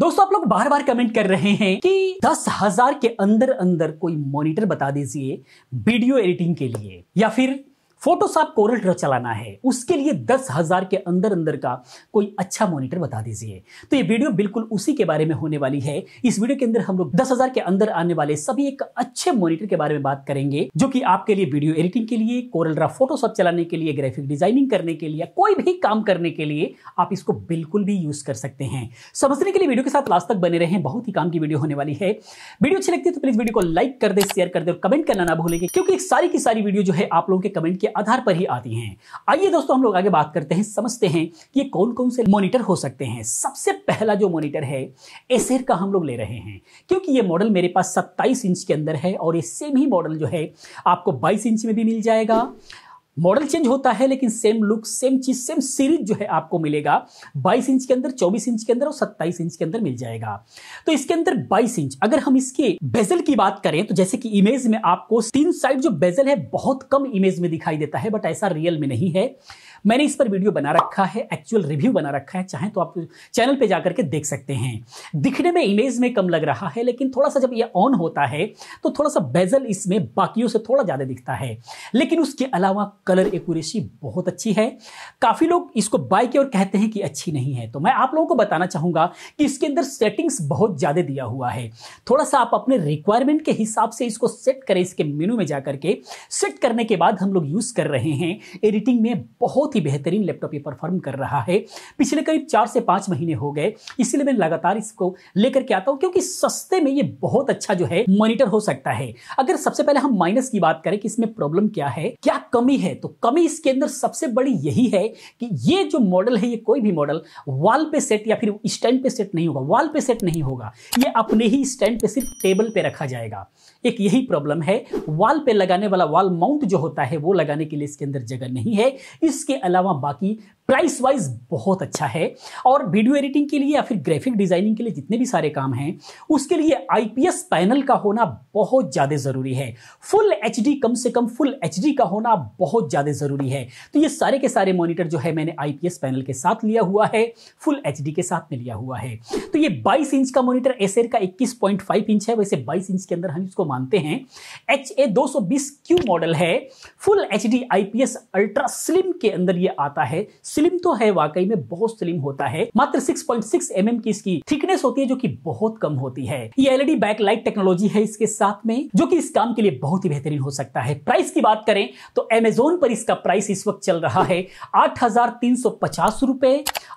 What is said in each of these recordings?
दोस्तों आप लोग बार बार कमेंट कर रहे हैं कि दस हजार के अंदर अंदर कोई मॉनिटर बता दीजिए वीडियो एडिटिंग के लिए या फिर फोटोशॉप कोरल ड्रॉ चलाना है उसके लिए दस हजार के अंदर अंदर का कोई अच्छा मॉनिटर बता दीजिए तो ये वीडियो बिल्कुल उसी के बारे में होने वाली है इस वीडियो के अंदर हम लोग दस हजार के अंदर आने वाले सभी एक अच्छे मॉनिटर के बारे में बात करेंगे जो कि आपके लिए वीडियो एडिटिंग के लिए कोरल ड्रा फोटोशॉप चलाने के लिए ग्राफिक डिजाइनिंग करने के लिए कोई भी काम करने के लिए आप इसको बिल्कुल भी यूज कर सकते हैं समझने के लिए वीडियो के साथ लास्ट तक बने रहे बहुत ही काम की वीडियो होने वाली है वीडियो अच्छी लगती है तो प्लीज वीडियो को लाइक कर दे शेयर कर दे और कमेंट करना ना भूलेंगे क्योंकि सारी की सारी वीडियो जो है आप लोगों के कमेंट के आधार पर ही आती हैं आइए दोस्तों हम लोग आगे बात करते हैं समझते हैं कि ये कौन कौन से मॉनिटर हो सकते हैं सबसे पहला जो मॉनिटर है एसेर का हम लोग ले रहे हैं क्योंकि ये मॉडल मेरे पास सत्ताईस इंच के अंदर है और ये सेम ही मॉडल जो है आपको बाईस इंच में भी मिल जाएगा मॉडल चेंज होता है लेकिन सेम लुक सेम चीज सेम सीरीज जो है आपको मिलेगा 22 इंच के अंदर 24 इंच के अंदर और 27 इंच के अंदर मिल जाएगा तो इसके अंदर 22 इंच अगर हम इसके बेजल की बात करें तो जैसे कि इमेज में आपको तीन साइड जो बेजल है बहुत कम इमेज में दिखाई देता है बट ऐसा रियल में नहीं है मैंने इस पर वीडियो बना रखा है एक्चुअल रिव्यू बना रखा है चाहे तो आप चैनल पे जाकर के देख सकते हैं दिखने में इमेज में कम लग रहा है लेकिन थोड़ा सा जब ये ऑन होता है तो थोड़ा सा बेजल इसमें बाकियों से थोड़ा ज़्यादा दिखता है लेकिन उसके अलावा कलर एक्यूरेसी बहुत अच्छी है काफ़ी लोग इसको बाय की और कहते हैं कि अच्छी नहीं है तो मैं आप लोगों को बताना चाहूंगा कि इसके अंदर सेटिंग्स बहुत ज़्यादा दिया हुआ है थोड़ा सा आप अपने रिक्वायरमेंट के हिसाब से इसको सेट करें इसके मेनू में जाकर के सेट करने के बाद हम लोग यूज़ कर रहे हैं एडिटिंग में बहुत ही बेहतरीन लैपटॉप ये परफॉर्म कर रहा है पिछले करीब चार से पांच महीने हो गए इसलिए मैं लगातार इसको लेकर के आता हूं क्योंकि सस्ते में ये बहुत अच्छा जो है मॉनिटर हो सकता है अगर सबसे पहले हम माइनस की बात करें कि इसमें प्रॉब्लम क्या है क्या कमी है है तो कमी इसके अंदर सबसे बड़ी यही है कि ये जो मॉडल है ये कोई भी मॉडल वॉल पे सेट या फिर स्टैंड पे सेट नहीं होगा वॉल पे सेट नहीं होगा ये अपने ही स्टैंड पे सिर्फ टेबल पे रखा जाएगा एक यही प्रॉब्लम है वॉल पे लगाने वाला वॉल माउंट जो होता है वो लगाने के लिए इसके अंदर जगह नहीं है इसके अलावा बाकी प्राइस वाइज बहुत अच्छा है और वीडियो एडिटिंग के लिए या फिर ग्राफिक डिजाइनिंग के लिए जितने भी सारे काम हैं उसके लिए आईपीएस पैनल का होना बहुत ज़्यादा ज़रूरी है फुल एचडी कम से कम फुल एचडी का होना बहुत बहुत ज़्यादा ज़रूरी है तो ये सारे के सारे मॉनिटर जो है मैंने आई पैनल के साथ लिया हुआ है फुल एच के साथ में लिया हुआ है तो ये बाईस इंच का मॉनिटर एस का इक्कीस इंच है वैसे बाईस इंच के अंदर हम इसको मानते हैं एच ए क्यू मॉडल है full H D I ultra slim के अंदर ये आता है स्लिम तो है वाकई में बहुत स्लिम होता है मात्र 6.6 एम mm की इसकी थिकनेस होती है जो कि बहुत कम होती है ये एलईडी बैकलाइट टेक्नोलॉजी है इसके साथ में जो कि इस काम के लिए बहुत ही बेहतरीन हो सकता है प्राइस की बात करें तो एमेजोन अमेजोन पर इसका प्राइस इस वक्त चल रहा है आठ हजार तीन सौ पचास रुपए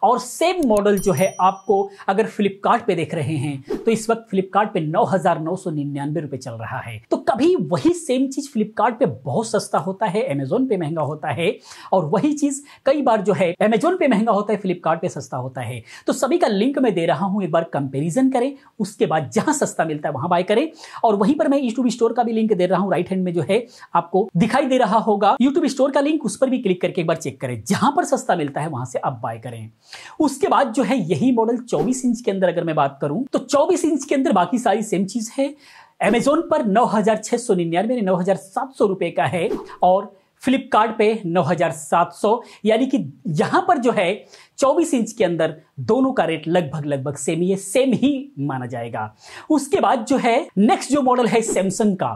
और सेम मॉडल जो है आपको अगर फ्लिपकार्ट पे देख रहे हैं तो इस वक्त फ्लिपकार्ट पे नौ हजार नौ सौ निन्यानवे रुपए चल रहा है तो कभी वही सेम चीज फ्लिपकार्ट पे बहुत सस्ता होता है अमेजोन पे महंगा होता है और वही चीज कई बार जो है अमेजोन पे महंगा होता है फ्लिपकार्ट पे सस्ता होता है तो सभी का लिंक मैं दे रहा हूं एक बार कंपेरिजन करें उसके बाद जहां सस्ता मिलता है वहां बाय करें और वहीं पर मैं यूट्यूब e स्टोर का भी लिंक दे रहा हूं राइट हैंड में जो है आपको दिखाई दे रहा होगा यूट्यूब यूट्यूब स्टोर का लिंक उस पर भी क्लिक करके एक बार चेक करें जहां पर सस्ता मिलता है वहां से आप बाय करें उसके बाद जो है यही मॉडल 24 इंच के अंदर अगर मैं बात करूं तो 24 इंच के अंदर बाकी सारी सेम चीज है अमेजोन पर नौ हजार छह सौ निन्यानवे नौ हजार सात सौ रुपए का है और फ्लिपकार्ट पे सौ यानी कि यहां पर जो है चौबीस इंच के अंदर दोनों का रेट लगभग लगभग सेम ही है सेम ही माना जाएगा उसके बाद जो है नेक्स्ट जो मॉडल है सैमसंग का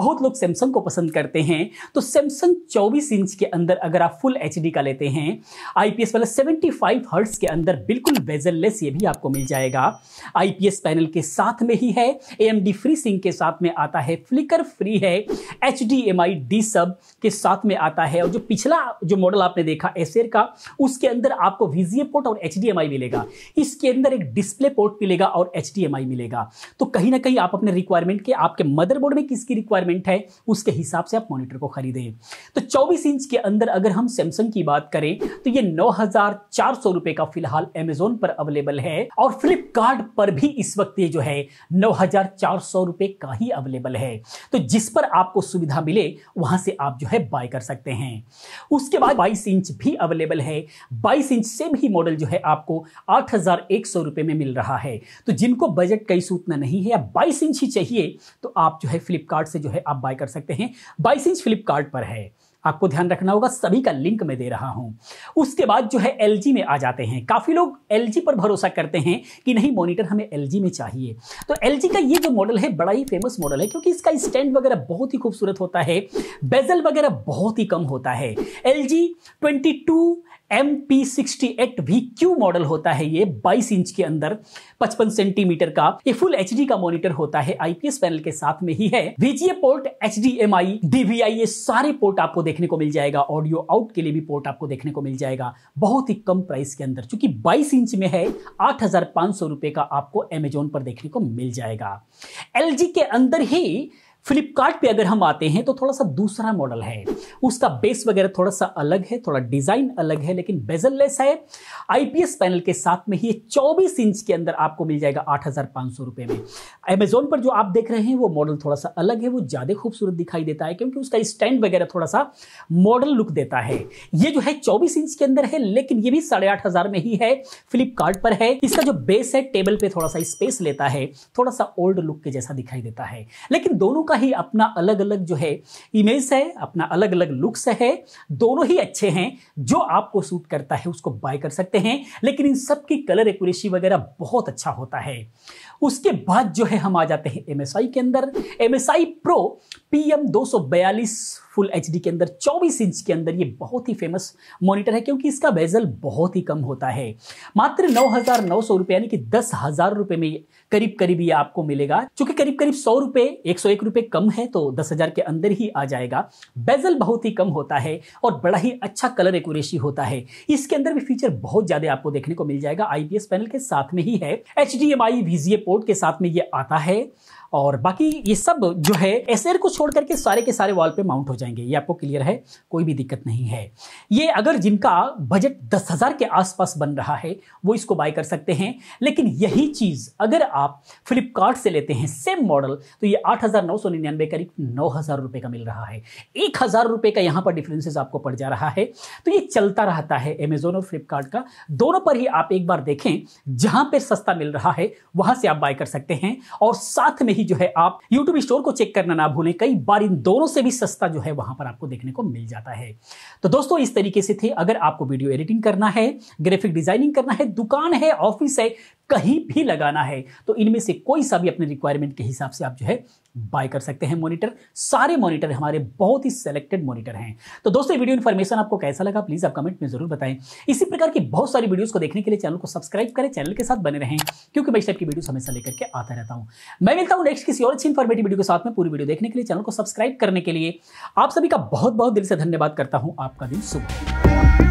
बहुत लोग सैमसंग को पसंद करते हैं तो सैमसंग 24 इंच के अंदर अगर आप फुल एच का लेते हैं आईपीएस वाला 75 हर्ट्स के अंदर बिल्कुल वेजललेस ये भी आपको मिल जाएगा आईपीएस पैनल के साथ में ही है एएमडी फ्री सिंह के साथ में आता है फ्लिकर फ्री है H D M I D सब के साथ में आता है और जो पिछला जो मॉडल आपने देखा एसेर का उसके अंदर आपको वी बीजीए पोर्ट और एच मिलेगा इसके अंदर एक डिस्प्ले पोर्ट मिलेगा और एच मिलेगा तो कहीं ना कहीं आप अपने रिक्वायरमेंट के आपके मदरबोर्ड में किसकी रिक्वायरमेंट है उसके हिसाब से आप मॉनिटर को खरीदें तो चौबीस इंच के अंदर अगर हम सैमसंग की बात करें तो ये नौ रुपए का फिलहाल एमेजोन पर अवेलेबल है और फ्लिपकार्ट पर भी इस वक्त ये जो है नौ रुपए का ही अवेलेबल है तो जिस पर आपको सुविधा मिले वहां से आप जो है बाय कर सकते हैं उसके बाद 22 इंच भी अवेलेबल है 22 इंच से ही मॉडल जो है आपको आठ हज़ार एक सौ रुपये में मिल रहा है तो जिनको बजट कई सौ उतना नहीं है या बाईस इंच ही चाहिए तो आप जो है फ्लिपकार्ट से जो है आप बाय कर सकते हैं बाईस इंच फ्लिपकार्ट पर है आपको ध्यान रखना होगा सभी का लिंक मैं दे रहा हूं उसके बाद जो है एल में आ जाते हैं काफ़ी लोग एल पर भरोसा करते हैं कि नहीं मॉनिटर हमें एल में चाहिए तो एल का ये जो मॉडल है बड़ा ही फेमस मॉडल है क्योंकि इसका स्टैंड वगैरह बहुत ही खूबसूरत होता है बेजल वगैरह बहुत ही कम होता है L G twenty two M P sixty eight V Q model होता है ये 22 इंच के अंदर 55 सेंटीमीटर का ये फुल एच का मॉनिटर होता है आईपीएस पैनल के साथ में ही है VGA port H D M I DVI ये सारे पोर्ट आपको देखने को मिल जाएगा ऑडियो आउट के लिए भी पोर्ट आपको देखने को मिल जाएगा बहुत ही कम प्राइस के अंदर चूंकि 22 इंच में है आठ हजार पांच सौ रुपए का आपको एमेजोन पर देखने को मिल जाएगा एल के अंदर ही फ्लिपकार्ट पे अगर हम आते हैं तो थोड़ा सा दूसरा मॉडल है उसका बेस वगैरह थोड़ा सा अलग है थोड़ा डिजाइन अलग है लेकिन बेजललेस है आईपीएस पैनल के साथ में ही चौबीस इंच के अंदर आपको मिल जाएगा आठ रुपए में अमेजोन पर जो आप देख रहे हैं वो मॉडल थोड़ा सा अलग है वो ज्यादा खूबसूरत दिखाई देता है क्योंकि उसका स्टैंड वगैरह थोड़ा सा मॉडल लुक देता है ये जो है चौबीस इंच के अंदर है लेकिन ये भी साढ़े आठ हजार में ही है फ्लिपकार्ट पर है इसका जो बेस है टेबल पे थोड़ा सा स्पेस लेता है थोड़ा सा ओल्ड लुक के जैसा दिखाई देता है लेकिन दोनों का सबका ही अपना अलग अलग जो है इमेज है अपना अलग अलग लुक्स है दोनों ही अच्छे हैं जो आपको सूट करता है उसको बाय कर सकते हैं लेकिन इन सबकी कलर एक्यूरेसी वगैरह बहुत अच्छा होता है उसके बाद जो है हम आ जाते हैं एम के अंदर M pro P M full H के अंदर 24 इंच के अंदर ये बहुत ही फेमस मॉनिटर है क्योंकि इसका बेजल बहुत ही कम होता है मात्र नौ हजार नौ सौ रुपए यानी कि दस हजार रुपए में करीब करीब ये आपको मिलेगा चूंकि करीब करीब सौ रुपए एक सौ एक रुपए कम है तो दस हजार के अंदर ही आ जाएगा बेजल बहुत ही कम होता है और बड़ा ही अच्छा कलर एक्यूरेसी होता है इसके अंदर भी फीचर बहुत ज्यादा आपको देखने को मिल जाएगा आईपीएस पैनल के साथ में ही है एच डी पोर्ट के साथ में ये आता है और बाकी ये सब जो है एसएर को छोड़ करके सारे के सारे वॉल पे माउंट हो जाएंगे ये आपको क्लियर है कोई भी दिक्कत नहीं है ये अगर जिनका बजट दस हज़ार के आसपास बन रहा है वो इसको बाय कर सकते हैं लेकिन यही चीज़ अगर आप फ्लिपकार्ट से लेते हैं सेम मॉडल तो ये आठ हज़ार नौ सौ निन्यानवे करीब नौ हज़ार का मिल रहा है एक हज़ार का यहाँ पर डिफरेंसेस आपको पड़ जा रहा है तो ये चलता रहता है अमेजोन और फ्लिपकार्ट का दोनों पर ही आप एक बार देखें जहाँ पर सस्ता मिल रहा है वहाँ से आप बाय कर सकते हैं और साथ में ही ही जो है आप यूट्यूब स्टोर को चेक करना ना भूलें कई बार इन दोनों से भी सस्ता जो है वहां पर आपको देखने को मिल जाता है तो दोस्तों इस तरीके से थे अगर आपको वीडियो एडिटिंग करना है ग्राफिक डिजाइनिंग करना है दुकान है ऑफिस है कहीं भी लगाना है तो इनमें से कोई सा भी अपने रिक्वायरमेंट के हिसाब से आप जो है बाय कर सकते हैं मॉनिटर सारे मॉनिटर हमारे बहुत ही सेलेक्टेड मॉनिटर हैं तो दोस्तों वीडियो इन्फॉर्मेशन आपको कैसा लगा प्लीज़ आप कमेंट में जरूर बताएं इसी प्रकार की बहुत सारी वीडियोस को देखने के लिए चैनल को सब्सक्राइब करें चैनल के साथ बने रहें क्योंकि मैं इस टाइप की वीडियो हमेशा लेकर के आता रहता हूं मैं मिलता हूं नेक्स्ट किसी और अच्छी इन्फॉर्मेटिव वीडियो के साथ में पूरी वीडियो देखने के लिए चैनल को सब्सक्राइब करने के लिए आप सभी का बहुत बहुत दिल से धन्यवाद करता हूँ आपका दिन सुबह